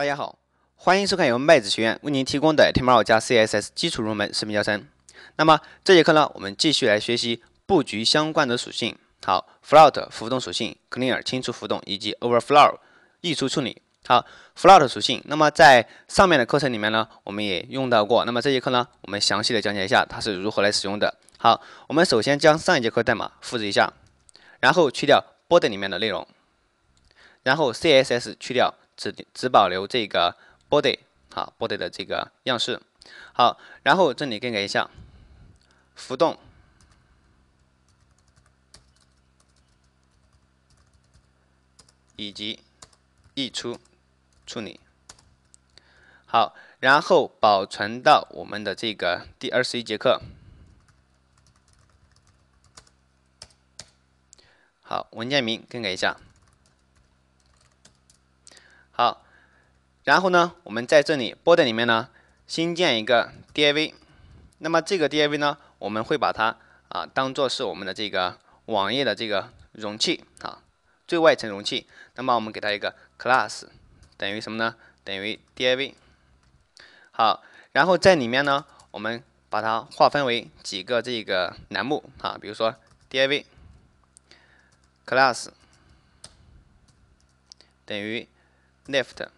大家好，欢迎收看由麦子学院为您提供的天猫加 CSS 基础入门视频教程。那么这节课呢，我们继续来学习布局相关的属性。好，float 浮动属性，clear 清除浮动以及 overflow 溢出处理。好，float 属性，那么在上面的课程里面呢，我们也用到过。那么这节课呢，我们详细的讲解一下它是如何来使用的。好，我们首先将上一节课代码复制一下，然后去掉 body 里面的内容，然后 CSS 去掉。只只保留这个 body 好 body 的这个样式好，然后这里更改一下浮动以及溢出处理好，然后保存到我们的这个第二十一节课好文件名更改一下。然后呢，我们在这里 body 里面呢新建一个 div，那么这个 div 呢，我们会把它啊当做是我们的这个网页的这个容器啊，最外层容器。那么我们给它一个 class 等于什么呢？等于 div。好，然后在里面呢，我们把它划分为几个这个栏目啊，比如说 div class 等于 left。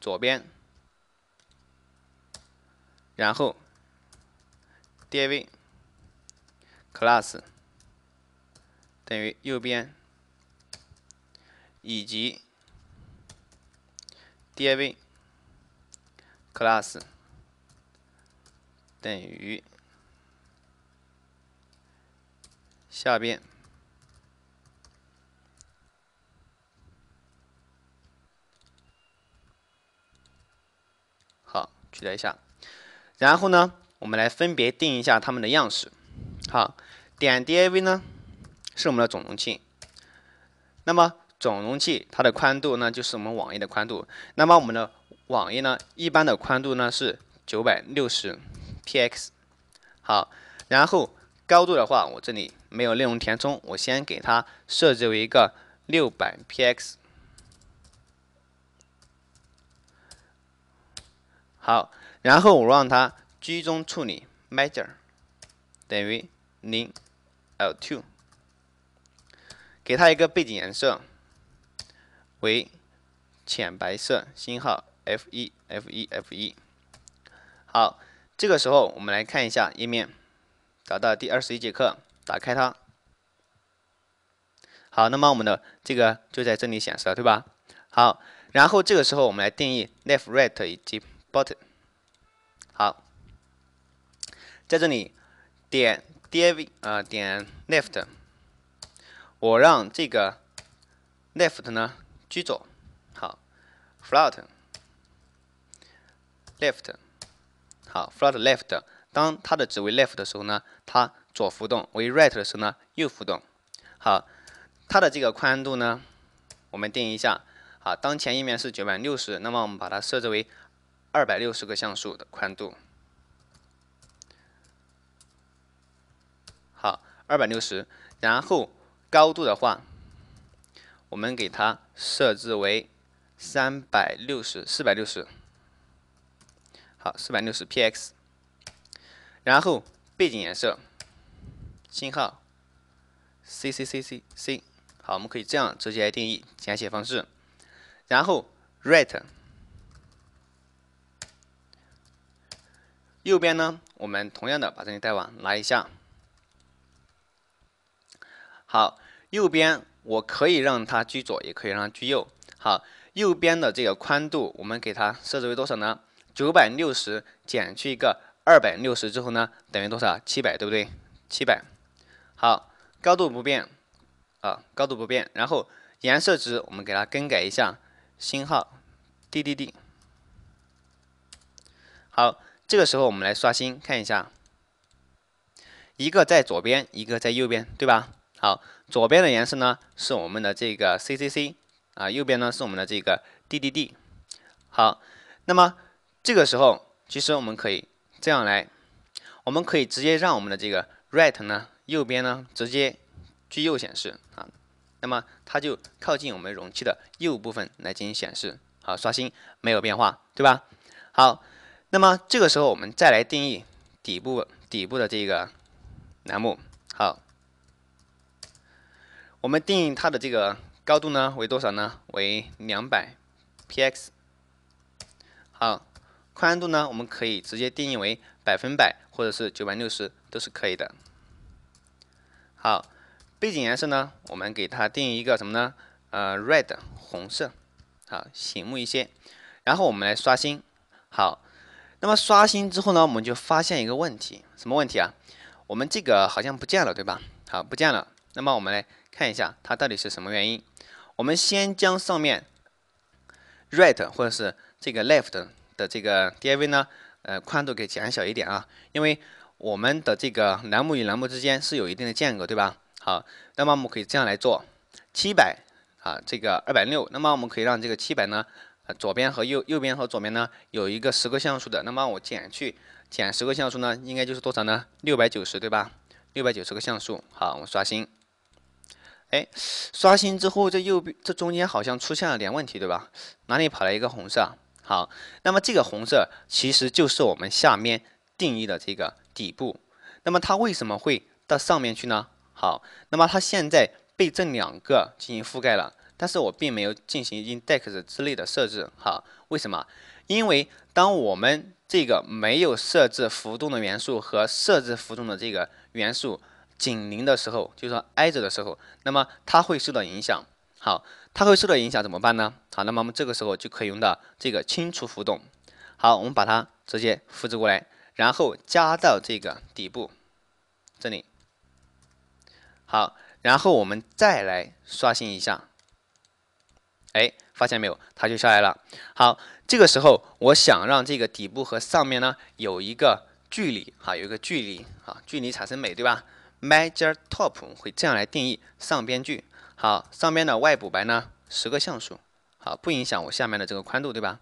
左边，然后 div class 等于右边，以及 div class 等于下边。取一下，然后呢，我们来分别定一下它们的样式。好，点 DIV 呢是我们的总容器。那么总容器它的宽度呢就是我们网页的宽度。那么我们的网页呢一般的宽度呢是九百六十 px。好，然后高度的话，我这里没有内容填充，我先给它设置为一个六百 px。好，然后我让它居中处理，major 等于零，l two 给它一个背景颜色为浅白色，星号 f1 f1 f1。好，这个时候我们来看一下页面，找到第二十一节课，打开它。好，那么我们的这个就在这里显示了，对吧？好，然后这个时候我们来定义 left right 以及 Button，好，在这里点 d i v 啊，点 Left，我让这个 Left 呢居左，好，Float Left，好，Float Left，当它的值为 Left 的时候呢，它左浮动；为 Right 的时候呢，右浮动。好，它的这个宽度呢，我们定一下，好，当前页面是九百六十，那么我们把它设置为二百六十个像素的宽度，好，二百六十。然后高度的话，我们给它设置为三百六十四百六十，好，四百六十 px。然后背景颜色，星号，ccccc，好，我们可以这样直接来定义简写方式。然后，right。右边呢，我们同样的把这个带网拿一下。好，右边我可以让它居左，也可以让它居右。好，右边的这个宽度，我们给它设置为多少呢？九百六十减去一个二百六十之后呢，等于多少？七百，对不对？七百。好，高度不变啊，高度不变。然后颜色值我们给它更改一下，星号，滴滴滴。好。这个时候我们来刷新看一下，一个在左边，一个在右边，对吧？好，左边的颜色呢是我们的这个 C C C，啊，右边呢是我们的这个 D D D。好，那么这个时候其实我们可以这样来，我们可以直接让我们的这个 right 呢，右边呢直接去右显示啊，那么它就靠近我们容器的右部分来进行显示。好，刷新没有变化，对吧？好。那么这个时候，我们再来定义底部底部的这个栏目。好，我们定义它的这个高度呢为多少呢？为两百 px。好，宽度呢我们可以直接定义为百分百或者是九百六十都是可以的。好，背景颜色呢我们给它定义一个什么呢？呃，red 红色，好醒目一些。然后我们来刷新。好。那么刷新之后呢，我们就发现一个问题，什么问题啊？我们这个好像不见了，对吧？好，不见了。那么我们来看一下它到底是什么原因。我们先将上面 right 或者是这个 left 的这个 div 呢，呃，宽度给减小一点啊，因为我们的这个栏目与栏目之间是有一定的间隔，对吧？好，那么我们可以这样来做，七百啊，这个二百六，那么我们可以让这个七百呢。左边和右右边和左边呢，有一个十个像素的，那么我减去减十个像素呢，应该就是多少呢？六百九十对吧？六百九十个像素。好，我们刷新。哎，刷新之后这右边这中间好像出现了点问题，对吧？哪里跑来一个红色？好，那么这个红色其实就是我们下面定义的这个底部。那么它为什么会到上面去呢？好，那么它现在被这两个进行覆盖了。但是我并没有进行 index 之类的设置，哈，为什么？因为当我们这个没有设置浮动的元素和设置浮动的这个元素紧邻的时候，就是说挨着的时候，那么它会受到影响。好，它会受到影响怎么办呢？好，那么我们这个时候就可以用到这个清除浮动。好，我们把它直接复制过来，然后加到这个底部这里。好，然后我们再来刷新一下。哎，发现没有，它就下来了。好，这个时候我想让这个底部和上面呢有一个距离，哈，有一个距离，哈，距离产生美，对吧？Major top 会这样来定义上边距。好，上边的外补白呢，十个像素，好，不影响我下面的这个宽度，对吧？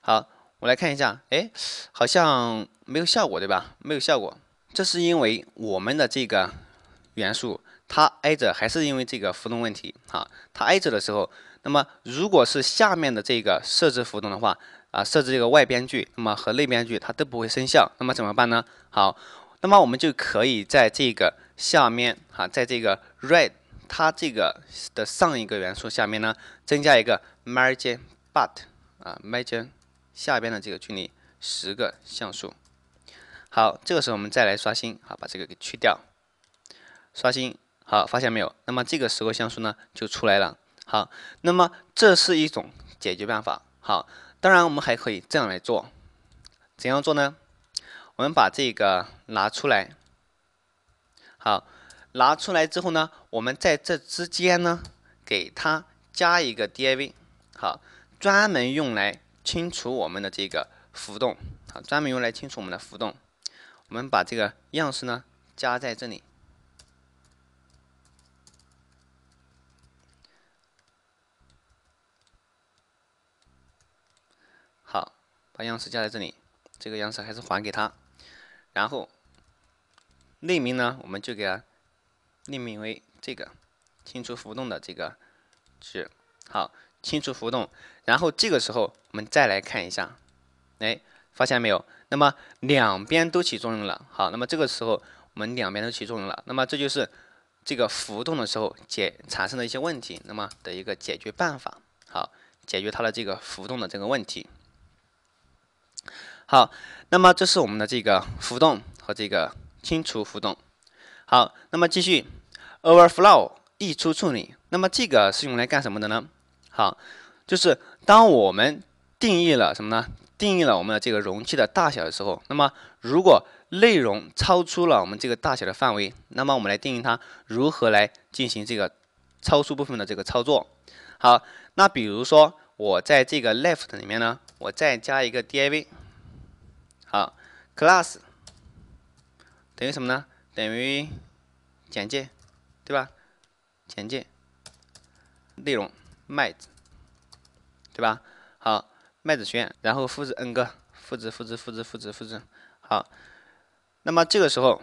好，我来看一下，哎，好像没有效果，对吧？没有效果，这是因为我们的这个。元素，它挨着还是因为这个浮动问题哈。它挨着的时候，那么如果是下面的这个设置浮动的话，啊设置这个外边距，那么和内边距它都不会生效。那么怎么办呢？好，那么我们就可以在这个下面哈，在这个 red 它这个的上一个元素下面呢，增加一个 margin butt 啊 margin 下边的这个距离十个像素。好，这个时候我们再来刷新好，把这个给去掉。刷新，好，发现没有？那么这个时候像素呢就出来了。好，那么这是一种解决办法。好，当然我们还可以这样来做，怎样做呢？我们把这个拿出来。好，拿出来之后呢，我们在这之间呢，给它加一个 div，好，专门用来清除我们的这个浮动，好，专门用来清除我们的浮动。我们把这个样式呢加在这里。把样式加在这里，这个样式还是还给他。然后，类名呢，我们就给它命名为这个清除浮动的这个值。好，清除浮动。然后这个时候，我们再来看一下，哎，发现没有？那么两边都起作用了。好，那么这个时候我们两边都起作用了。那么这就是这个浮动的时候解产生的一些问题，那么的一个解决办法。好，解决它的这个浮动的这个问题。好，那么这是我们的这个浮动和这个清除浮动。好，那么继续，overflow 溢出处理。那么这个是用来干什么的呢？好，就是当我们定义了什么呢？定义了我们的这个容器的大小的时候，那么如果内容超出了我们这个大小的范围，那么我们来定义它如何来进行这个超出部分的这个操作。好，那比如说我在这个 left 里面呢，我再加一个 div。好，class 等于什么呢？等于简介，对吧？简介内容麦子，对吧？好，麦子学院，然后复制 n 个，复制，复制，复制，复制，复制。好，那么这个时候，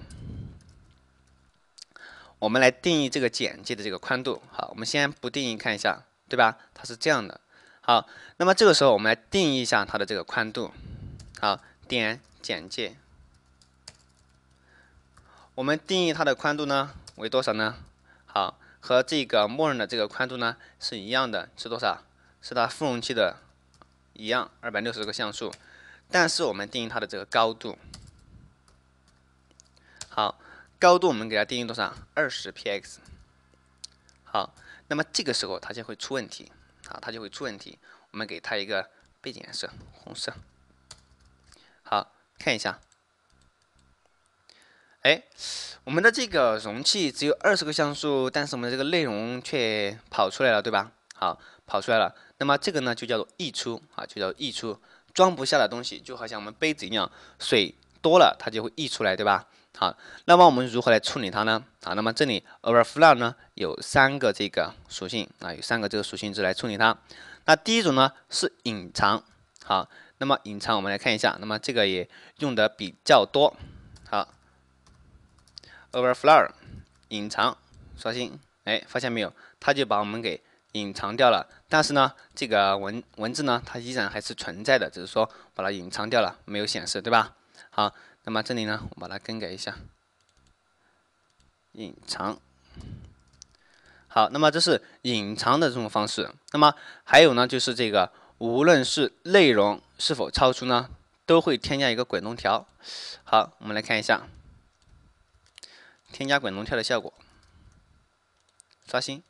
我们来定义这个简介的这个宽度。好，我们先不定义，看一下，对吧？它是这样的。好，那么这个时候，我们来定义一下它的这个宽度。好。点简介，我们定义它的宽度呢为多少呢？好，和这个默认的这个宽度呢是一样的，是多少？是它副容器的一样，二百六十个像素。但是我们定义它的这个高度，好，高度我们给它定义多少？二十 px。好，那么这个时候它就会出问题啊，它就会出问题。我们给它一个背景颜色，红色。看一下，哎，我们的这个容器只有二十个像素，但是我们的这个内容却跑出来了，对吧？好，跑出来了。那么这个呢，就叫做溢出啊，就叫溢出，装不下的东西，就好像我们杯子一样，水多了它就会溢出来，对吧？好，那么我们如何来处理它呢？啊，那么这里 overflow 呢有三个这个属性啊，有三个这个属性值来处理它。那第一种呢是隐藏，好。那么隐藏，我们来看一下。那么这个也用的比较多。好，overflow 隐藏，刷新。哎，发现没有，它就把我们给隐藏掉了。但是呢，这个文文字呢，它依然还是存在的，只是说把它隐藏掉了，没有显示，对吧？好，那么这里呢，我把它更改一下，隐藏。好，那么这是隐藏的这种方式。那么还有呢，就是这个。无论是内容是否超出呢，都会添加一个滚动条。好，我们来看一下添加滚动条的效果。刷新，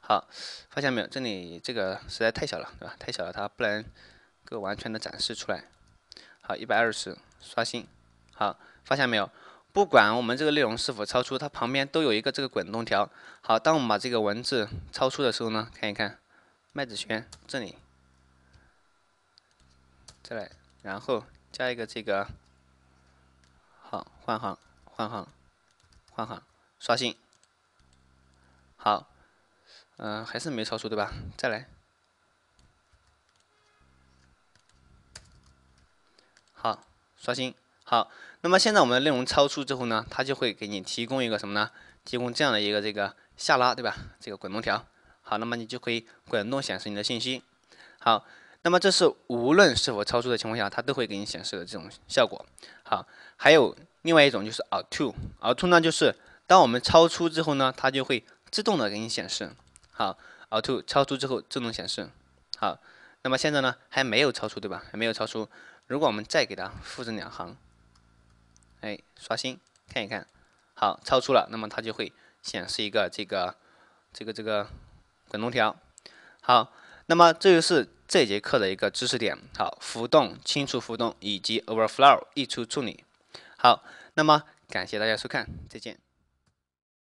好，发现没有，这里这个实在太小了，对吧？太小了，它不能够完全的展示出来。好，一百二十，刷新，好，发现没有，不管我们这个内容是否超出，它旁边都有一个这个滚动条。好，当我们把这个文字超出的时候呢，看一看麦子轩这里。再来，然后加一个这个，好，换行，换行，换行，刷新，好，嗯，还是没超出对吧？再来，好，刷新，好。那么现在我们的内容超出之后呢，它就会给你提供一个什么呢？提供这样的一个这个下拉对吧？这个滚动条。好，那么你就可以滚动显示你的信息，好。那么这是无论是否超出的情况下，它都会给你显示的这种效果。好，还有另外一种就是 auto，auto 呢就是当我们超出之后呢，它就会自动的给你显示。好，auto 超出之后自动显示。好，那么现在呢还没有超出对吧？还没有超出。如果我们再给它复制两行，哎，刷新看一看。好，超出了，那么它就会显示一个这个这个这个滚动条。好，那么这就是。这节课的一个知识点，好，浮动清除浮动以及 overflow 溢出处理，好，那么感谢大家收看，再见。